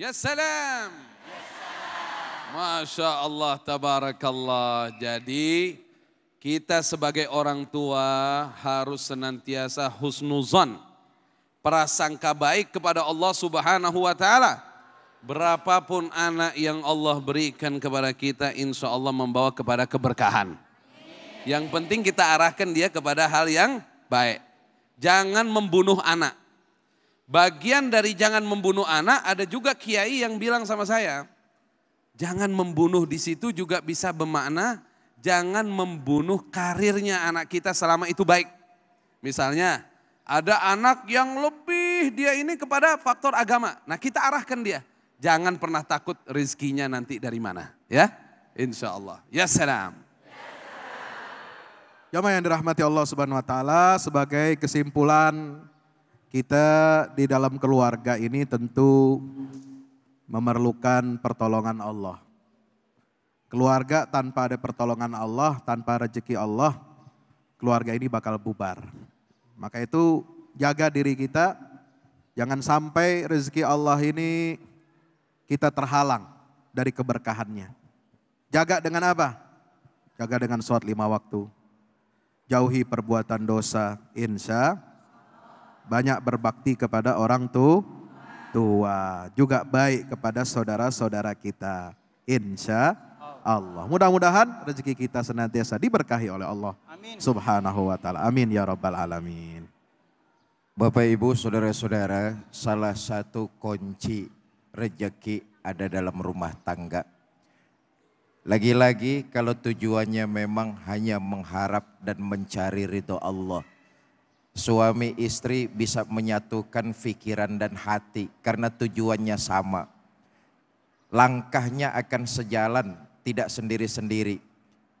Ya salam. Masya Allah, tabarakallah. Jadi kita sebagai orang tua harus senantiasa husnuzon. Prasangka baik kepada Allah subhanahu wa ta'ala. Berapapun anak yang Allah berikan kepada kita insya Allah membawa kepada keberkahan. Yang penting kita arahkan dia kepada hal yang baik. Jangan membunuh anak. Bagian dari jangan membunuh anak ada juga kiai yang bilang sama saya, jangan membunuh di situ juga bisa bermakna jangan membunuh karirnya anak kita selama itu baik. Misalnya ada anak yang lebih dia ini kepada faktor agama. Nah kita arahkan dia. Jangan pernah takut rizkinya nanti dari mana. Ya, insya Allah. Ya salam. Jamaah ya, yang dirahmati Allah Subhanahu wa taala sebagai kesimpulan kita di dalam keluarga ini tentu memerlukan pertolongan Allah. Keluarga tanpa ada pertolongan Allah, tanpa rezeki Allah, keluarga ini bakal bubar. Maka itu jaga diri kita, jangan sampai rezeki Allah ini kita terhalang dari keberkahannya. Jaga dengan apa? Jaga dengan sholat lima waktu. Jauhi perbuatan dosa, insya Allah banyak berbakti kepada orang tu, tua, juga baik kepada saudara-saudara kita. Insya Allah. Mudah-mudahan rezeki kita senantiasa diberkahi oleh Allah. Amin. Subhanahu wa taala. Amin ya rabbal alamin. Bapak Ibu, saudara-saudara, salah satu kunci rezeki ada dalam rumah tangga. Lagi-lagi kalau tujuannya memang hanya mengharap dan mencari ridho Allah, suami istri bisa menyatukan pikiran dan hati karena tujuannya sama. Langkahnya akan sejalan, tidak sendiri-sendiri.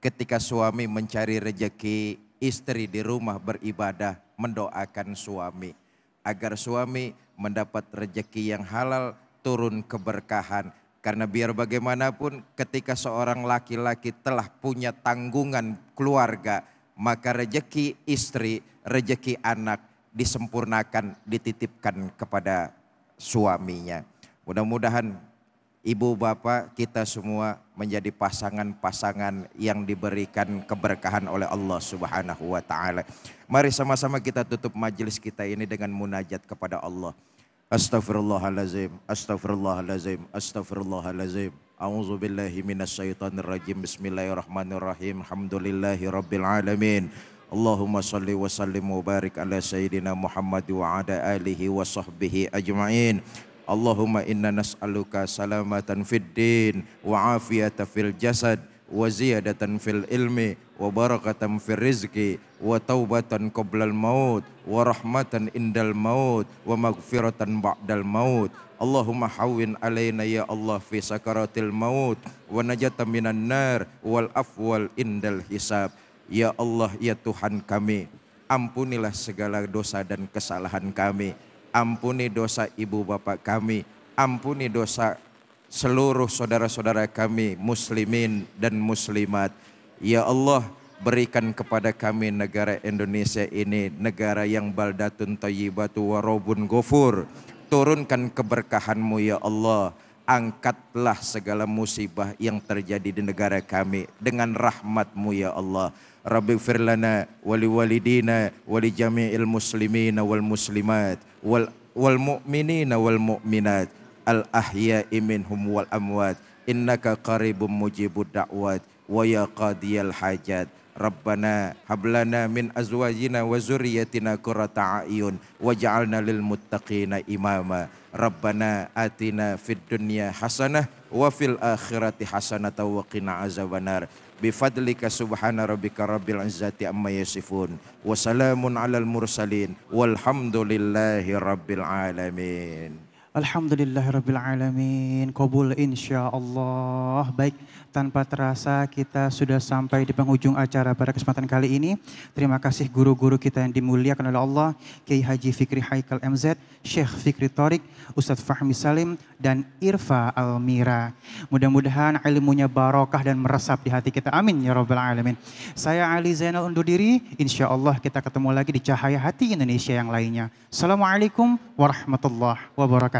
Ketika suami mencari rejeki, istri di rumah beribadah mendoakan suami agar suami mendapat rejeki yang halal, turun keberkahan. Karena biar bagaimanapun ketika seorang laki-laki telah punya tanggungan keluarga, maka rejeki istri, rejeki anak disempurnakan, dititipkan kepada suaminya. Mudah-mudahan ibu bapak kita semua menjadi pasangan-pasangan yang diberikan keberkahan oleh Allah Subhanahu wa taala. Mari sama-sama kita tutup majelis kita ini dengan munajat kepada Allah. Astaghfirullahalazim, astaghfirullahalazim, astaghfirullahalazim. A'udzu billahi minasyaitonir rajim. Bismillahirrahmanirrahim. Alhamdulillahi rabbil alamin. Allahumma salli wa sallim wa barik ala sayyidina Muhammad wa ala alihi wa sahbihi ajma'in. Allahumma inna nas'aluka salamatan fid din wa afiyata fil jasad وزيادة في العلم وبركة في الرزق وتوبة قبل الموت ورحمة عند الموت ومغفرة بعد الموت اللهم حوّن علينا يا الله في سكرات الموت ونجاة من النار والأفوال عند الحساب Ya Allah, ya Tuhan kami, ampunilah segala dosa dan kesalahan kami. Ampuni dosa ibu bapak kami, ampuni dosa seluruh saudara-saudara kami muslimin dan muslimat. Ya Allah, berikan kepada kami negara Indonesia ini negara yang baldatun thayyibatu warobun gofur. Turunkan keberkahanmu ya Allah. Angkatlah segala musibah yang terjadi di negara kami dengan rahmatmu ya Allah. Rabbi firlana wali walidina wali jami'il muslimina wal muslimat wal wal mu'minina wal mu'minat al-ahya'i minhum wal amwat innaka qaribum mujibud da'wat wa ya qadiyal hajat Rabbana hablana min azwajina wa zurriyatina qurrata a'yun waj'alna lil muttaqina imama Rabbana atina fid dunya hasanah wa fil akhirati hasanatan wa qina azabannar بفضلك سبحان ربك رب العزة أما يصفون وسلام على المرسلين والحمد لله رب العالمين Alhamdulillahirrabbilalamin. Kabul insya Allah. Baik, tanpa terasa kita sudah sampai di penghujung acara pada kesempatan kali ini. Terima kasih guru-guru kita yang dimuliakan oleh Allah. Kiai Haji Fikri Haikal MZ, Syekh Fikri Torik, Ustadz Fahmi Salim, dan Irfa Almira. Mudah-mudahan ilmunya barokah dan meresap di hati kita. Amin ya Rabbil Alamin. Saya Ali Zainal undur diri. Insya Allah kita ketemu lagi di Cahaya Hati Indonesia yang lainnya. Assalamualaikum warahmatullahi wabarakatuh.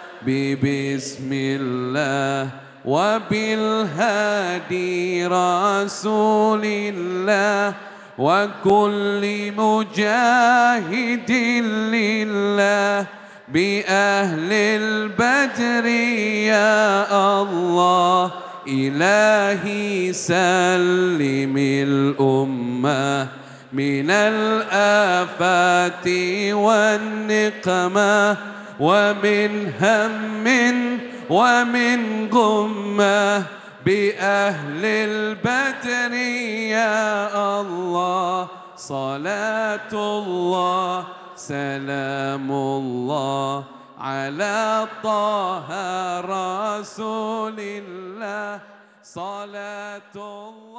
ببسم الله وبالهادي رسول الله وكل مجاهد لله بأهل البدر يا الله إلهي سلم الأمة من الآفات والنقمة ومن هم ومن غمة بأهل البدر يا الله صلاة الله سلام الله على طه رسول الله صلاة الله